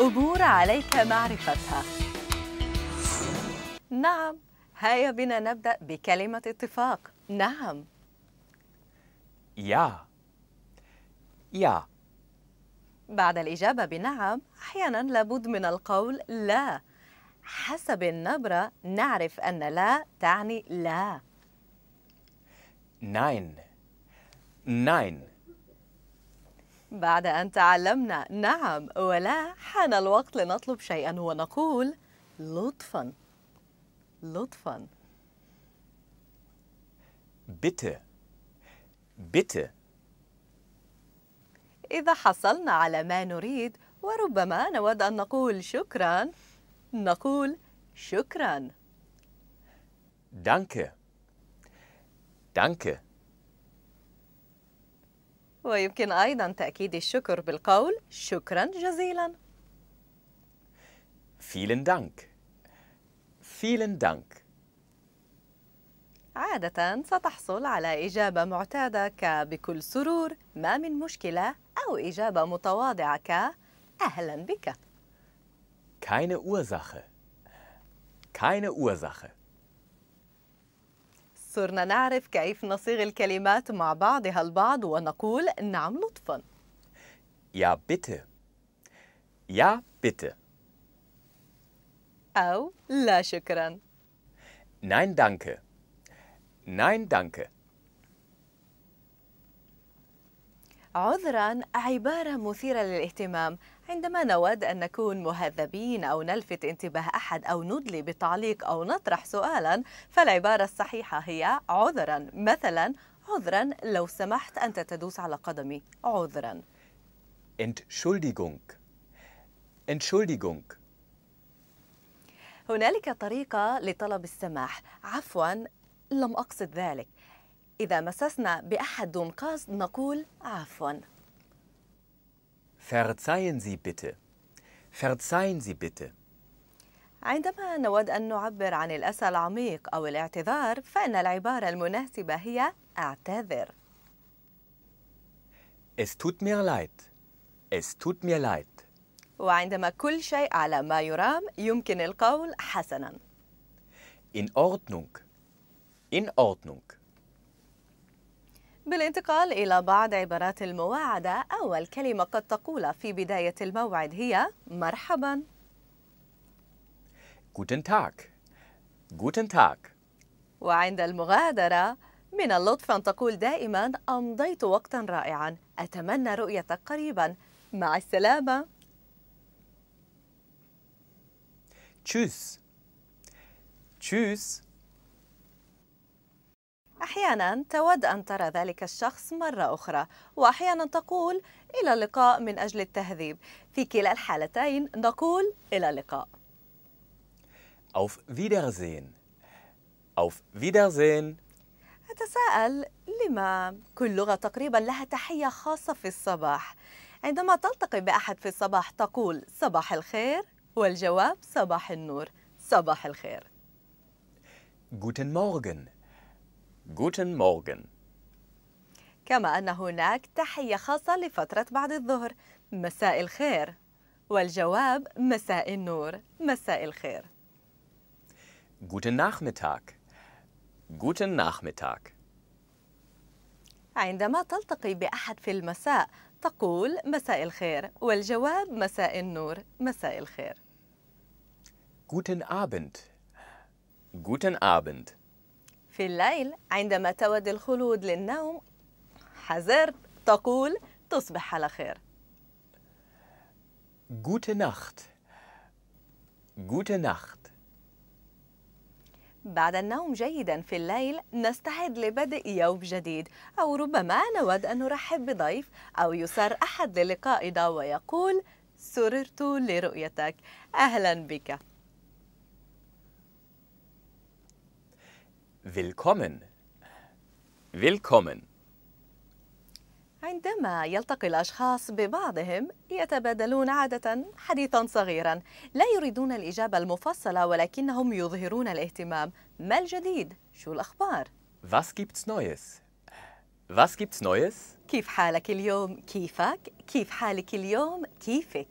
أمور عليك معرفتها نعم هيا بنا نبدأ بكلمة اتفاق نعم يا يا بعد الإجابة بنعم أحيانا لابد من القول لا حسب النبرة نعرف أن لا تعني لا ناين ناين بعد أن تعلمنا نعم ولا حان الوقت لنطلب شيئا ونقول لطفا لطفا bitte bitte إذا حصلنا على ما نريد وربما نود أن نقول شكرا نقول شكرا Danke. Danke. ويمكن أيضا تأكيد الشكر بالقول شكرا جزيلا Vielen Dank. Vielen Dank. عادة ستحصل على إجابة معتادة كبكل سرور ما من مشكلة أو إجابة متواضعة كأهلا بك. Keine Ursache. Keine Ursache. صرنا نعرف كيف نصيغ الكلمات مع بعضها البعض ونقول نعم لطفا يا بيت يا بيت أو لا شكرا ناين دانكه ناين دانكه عذرا عبارة مثيرة للاهتمام عندما نود أن نكون مهذبين أو نلفت انتباه أحد أو ندلي بتعليق أو نطرح سؤالا فالعبارة الصحيحة هي عذرا مثلا عذرا لو سمحت أنت تدوس على قدمي عذرا Entschuldigung Entschuldigung هنالك طريقة لطلب السماح عفوا لم أقصد ذلك إذا مسسنا بأحد قاص نقول عفوا Verzeihen Sie bitte. Verzeihen Sie bitte. عندما نود أن نعبر عن الأسى العميق أو الاعتذار فإن العبارة المناسبة هي اعتذر. Es tut mir leid. Es tut mir leid. وعندما كل شيء على ما يرام يمكن القول حسنا. In Ordnung. In Ordnung. بالانتقال إلى بعض عبارات المواعدة أول كلمة قد تقول في بداية الموعد هي مرحبا Guten Tag Guten Tag وعند المغادرة من اللطف أن تقول دائما أمضيت وقتا رائعا أتمنى رؤيتك قريبا مع السلامة Tschüss Tschüss أحيانا تود أن ترى ذلك الشخص مرة أخرى وأحيانا تقول إلى اللقاء من أجل التهذيب في كلا الحالتين نقول إلى اللقاء Auf Wiedersehen Auf Wiedersehen أتساءل لما كل لغة تقريبا لها تحية خاصة في الصباح عندما تلتقي بأحد في الصباح تقول صباح الخير والجواب صباح النور صباح الخير Guten Morgen Guten Morgen. كما أن هناك تحية خاصة لفترة بعد الظهر مساء الخير والجواب مساء النور مساء الخير Guten Nachmittag. Guten Nachmittag. عندما تلتقي بأحد في المساء تقول مساء الخير والجواب مساء النور مساء الخير Guten Abend. Guten Abend. في الليل عندما تود الخلود للنوم حذر تقول تصبح على خير Gute Nacht Gute Nacht بعد النوم جيدا في الليل نستعد لبدء يوم جديد أو ربما نود أن نرحب بضيف أو يسر أحد للقائنا ويقول سررت لرؤيتك أهلا بك Willkommen. Willkommen. عندما يلتقي الأشخاص ببعضهم يتبادلون عادة حديثا صغيرا لا يريدون الإجابة المفصلة ولكنهم يظهرون الاهتمام ما الجديد؟ شو الأخبار؟ Was gibt's Neues? Was gibt's Neues? كيف حالك اليوم؟ كيفك؟ كيف حالك اليوم؟ كيفك؟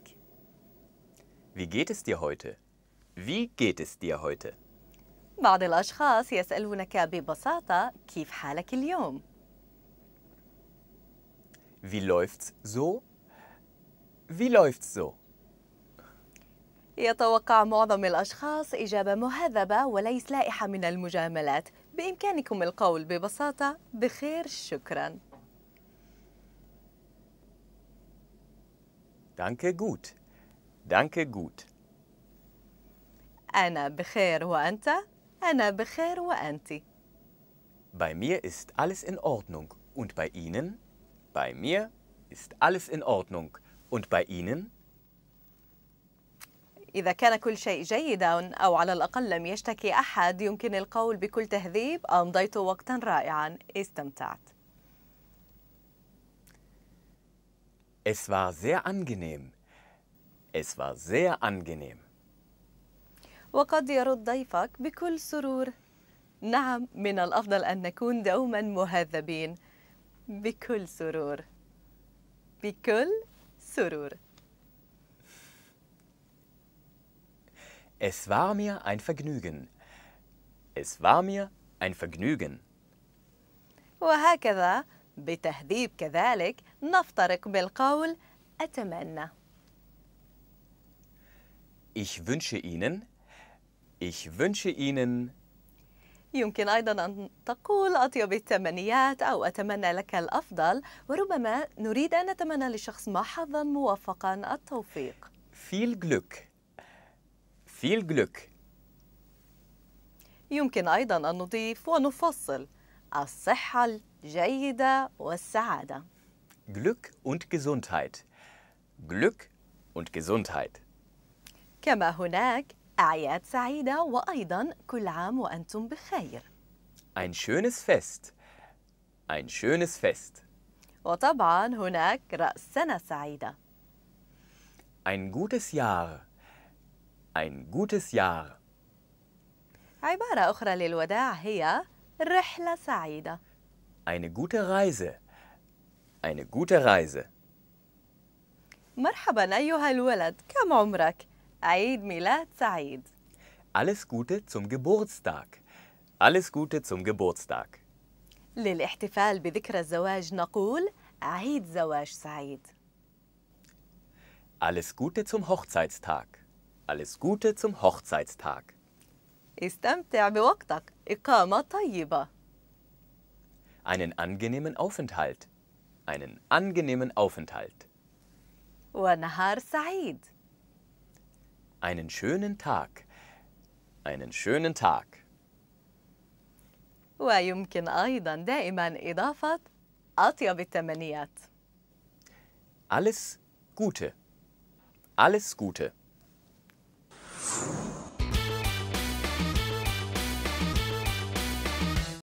Wie geht es dir heute? Wie geht es dir heute? بعض الأشخاص يسألونك ببساطة كيف حالك اليوم؟ Wie läuft's so? Wie läuft's so? يتوقع معظم الأشخاص إجابة مهذبة وليس لائحة من المجاملات بإمكانكم القول ببساطة بخير شكرا Danke gut. Danke gut. أنا بخير وأنت؟ أنا بخير وأنت. Bei mir ist alles in Ordnung. Und bei Ihnen? Bei mir ist alles in Ordnung. Und bei Ihnen? إذا كان كل شيء جيدا أو على الأقل لم يشتكي أحد يمكن القول بكل تهذيب أمضيت وقتا رائعا استمتعت Es war sehr angenehm. Es war sehr angenehm. وقد يرد ضيفك بكل سرور نعم من الأفضل أن نكون دوما مهذبين بكل سرور بكل سرور Es war mir ein Vergnügen. Es war mir ein Vergnügen. وهكذا بتهذيب كذلك نفترق بالقول أتمنى. Ich wünsche Ihnen Ich wünsche Ihnen يمكن أيضا أن تقول أطيب التمنيات أو أتمنى لك الأفضل وربما نريد أن نتمنى لشخص ما حظا موفقا التوفيق Viel Glück Viel Glück يمكن أيضا أن نضيف ونفصل الصحة الجيدة والسعادة Glück und Gesundheit Glück und Gesundheit كما هناك أعياد سعيدة وأيضا كل عام وأنتم بخير. Ein schönes Fest. Ein schönes Fest. وطبعا هناك رأس سنة سعيدة. Ein gutes Jahr. Ein gutes Jahr. عبارة أخرى للوداع هي رحلة سعيدة. Eine gute Reise. Eine gute Reise. مرحبا أيها الولد، كم عمرك؟ عيد ميلاد سعيد. Alles Gute zum Geburtstag. Alles Gute zum Geburtstag. للاحتفال بذكرى الزواج نقول عيد زواج سعيد. Alles Gute zum Hochzeitstag. Alles Gute zum Hochzeitstag. استمتع بوقتك. إقامة طيبة. Einen angenehmen Aufenthalt. Einen angenehmen Aufenthalt. ونهار سعيد. einen schönen Tag. Einen schönen Tag. ويمكن أيضا دائما إضافة أطيب التمنيات. Alles Gute. Alles Gute.